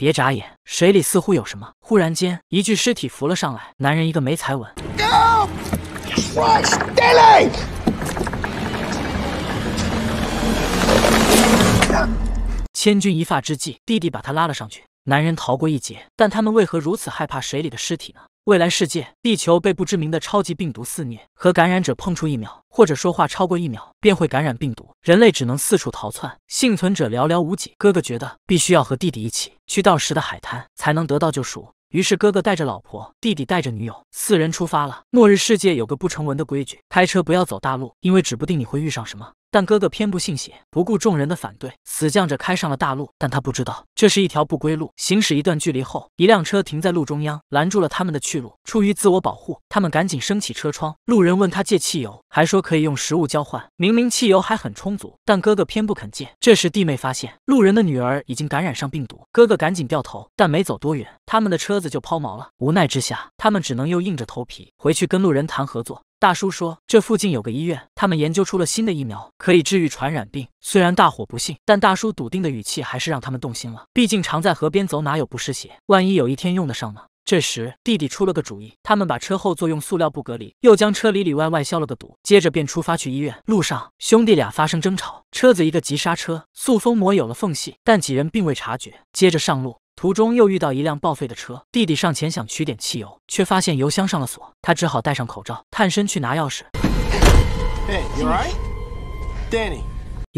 别眨眼，水里似乎有什么。忽然间，一具尸体浮了上来，男人一个没踩稳。千钧一发之际，弟弟把他拉了上去，男人逃过一劫。但他们为何如此害怕水里的尸体呢？未来世界，地球被不知名的超级病毒肆虐，和感染者碰触一秒或者说话超过一秒便会感染病毒，人类只能四处逃窜，幸存者寥寥无几。哥哥觉得必须要和弟弟一起去到时的海滩才能得到救赎，于是哥哥带着老婆，弟弟带着女友，四人出发了。末日世界有个不成文的规矩，开车不要走大路，因为指不定你会遇上什么。但哥哥偏不信邪，不顾众人的反对，死犟着开上了大路。但他不知道，这是一条不归路。行驶一段距离后，一辆车停在路中央，拦住了他们的去路。出于自我保护，他们赶紧升起车窗。路人问他借汽油，还说可以用食物交换。明明汽油还很充足，但哥哥偏不肯借。这时，弟妹发现路人的女儿已经感染上病毒，哥哥赶紧掉头，但没走多远，他们的车子就抛锚了。无奈之下，他们只能又硬着头皮回去跟路人谈合作。大叔说：“这附近有个医院，他们研究出了新的疫苗，可以治愈传染病。虽然大伙不信，但大叔笃定的语气还是让他们动心了。毕竟常在河边走，哪有不湿鞋？万一有一天用得上呢？”这时，弟弟出了个主意，他们把车后座用塑料布隔离，又将车里里外外消了个毒，接着便出发去医院。路上，兄弟俩发生争吵，车子一个急刹车，塑封膜有了缝隙，但几人并未察觉。接着上路。途中又遇到一辆报废的车，弟弟上前想取点汽油，却发现油箱上了锁，他只好戴上口罩，探身去拿钥匙。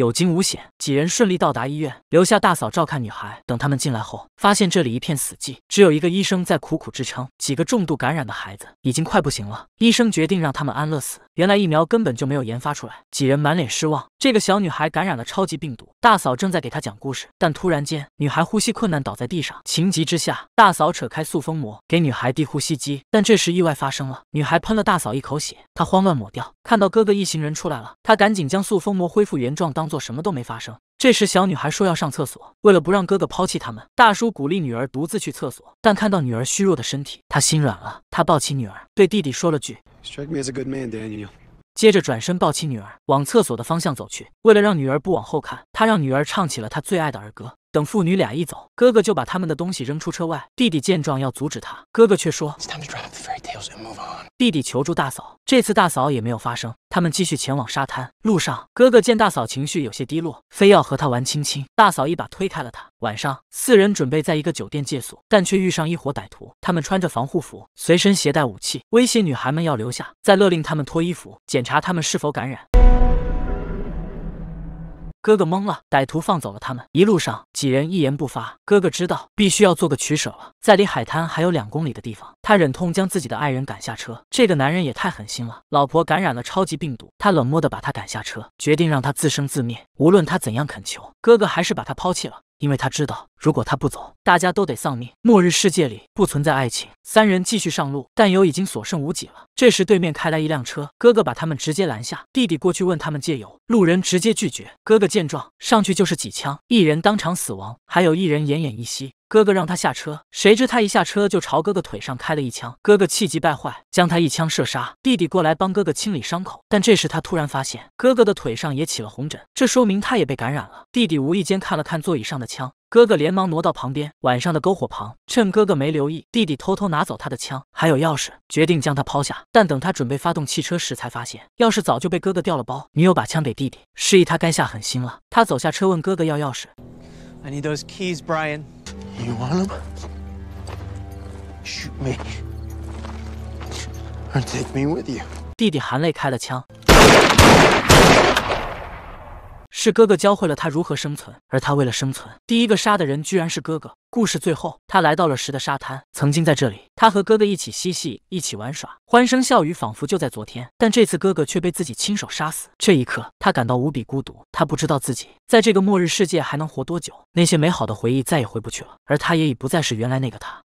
有惊无险，几人顺利到达医院，留下大嫂照看女孩。等他们进来后，发现这里一片死寂，只有一个医生在苦苦支撑。几个重度感染的孩子已经快不行了，医生决定让他们安乐死。原来疫苗根本就没有研发出来。几人满脸失望。这个小女孩感染了超级病毒，大嫂正在给她讲故事，但突然间，女孩呼吸困难，倒在地上。情急之下，大嫂扯开塑封膜，给女孩递呼吸机。但这时意外发生了，女孩喷了大嫂一口血，她慌乱抹掉。看到哥哥一行人出来了，她赶紧将塑封膜恢复原状。当做什么都没发生。这时，小女孩说要上厕所。为了不让哥哥抛弃他们，大叔鼓励女儿独自去厕所。但看到女儿虚弱的身体，他心软了。他抱起女儿，对弟弟说了句，接着转身抱起女儿往厕所的方向走去。为了让女儿不往后看，他让女儿唱起了他最爱的儿歌。等父女俩一走，哥哥就把他们的东西扔出车外。弟弟见状要阻止他，哥哥却说。弟弟求助大嫂，这次大嫂也没有发声。他们继续前往沙滩。路上，哥哥见大嫂情绪有些低落，非要和他玩亲亲。大嫂一把推开了他。晚上，四人准备在一个酒店借宿，但却遇上一伙歹徒。他们穿着防护服，随身携带武器，威胁女孩们要留下，再勒令他们脱衣服检查他们是否感染。哥哥懵了，歹徒放走了他们。一路上，几人一言不发。哥哥知道，必须要做个取舍了。在离海滩还有两公里的地方，他忍痛将自己的爱人赶下车。这个男人也太狠心了，老婆感染了超级病毒，他冷漠地把她赶下车，决定让她自生自灭。无论他怎样恳求，哥哥还是把她抛弃了。因为他知道，如果他不走，大家都得丧命。末日世界里不存在爱情。三人继续上路，但油已经所剩无几了。这时对面开来一辆车，哥哥把他们直接拦下。弟弟过去问他们借油，路人直接拒绝。哥哥见状，上去就是几枪，一人当场死亡，还有一人奄奄一息。哥哥让他下车，谁知他一下车就朝哥哥腿上开了一枪。哥哥气急败坏，将他一枪射杀。弟弟过来帮哥哥清理伤口，但这时他突然发现哥哥的腿上也起了红疹，这说明他也被感染了。弟弟无意间看了看座椅上的枪，哥哥连忙挪到旁边。晚上的篝火旁，趁哥哥没留意，弟弟偷偷拿走他的枪还有钥匙，决定将他抛下。但等他准备发动汽车时，才发现钥匙早就被哥哥掉了包。女友把枪给弟弟，示意他该下狠心了。他走下车问哥哥要钥匙。You want him? Shoot me, and take me with you. 弟弟含泪开了枪。是哥哥教会了他如何生存，而他为了生存，第一个杀的人居然是哥哥。故事最后，他来到了石的沙滩，曾经在这里，他和哥哥一起嬉戏，一起玩耍，欢声笑语仿佛就在昨天。但这次，哥哥却被自己亲手杀死。这一刻，他感到无比孤独。他不知道自己在这个末日世界还能活多久，那些美好的回忆再也回不去了，而他也已不再是原来那个他。